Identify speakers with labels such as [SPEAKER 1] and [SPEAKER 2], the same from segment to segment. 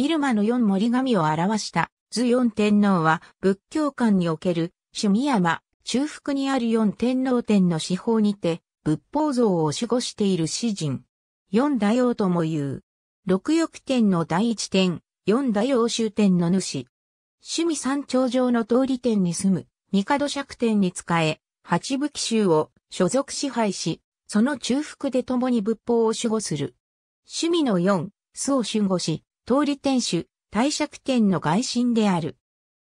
[SPEAKER 1] ビルマの四森神を表した図四天皇は仏教観における趣味山、中腹にある四天皇天の四方にて仏法像を守護している詩人。四大王とも言う。六翼天の第一天、四大王終天の主。趣味山頂上の通り天に住む、帝釈天に仕え、八武器州を所属支配し、その中腹で共に仏法を守護する。趣味の四、巣を守護し、通り天守、帝釈天の外心である。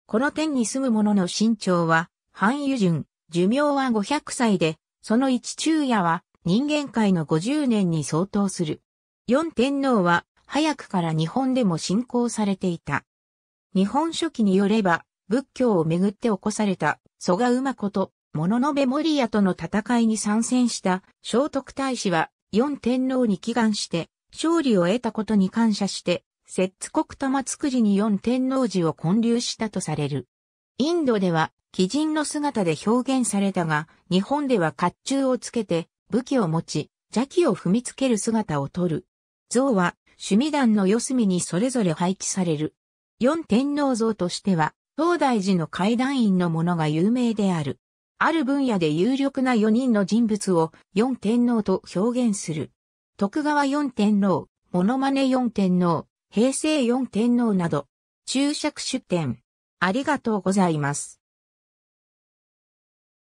[SPEAKER 1] この天に住む者の身長は、半油順、寿命は500歳で、その一昼夜は人間界の50年に相当する。四天皇は早くから日本でも信仰されていた。日本書紀によれば、仏教をめぐって起こされた蘇我馬子と物の部守屋との戦いに参戦した聖徳太子は四天皇に祈願して勝利を得たことに感謝して摂津国玉造りに四天王寺を建立したとされる。インドでは、鬼人の姿で表現されたが、日本では甲冑をつけて、武器を持ち、邪気を踏みつける姿をとる。像は、趣味団の四隅にそれぞれ配置される。四天王像としては、東大寺の階段院のものが有名である。ある分野で有力な四人の人物を四天王と表現する。徳川四天王、モノマネ四天王、平成4天皇など、注釈出典。ありがとうございます。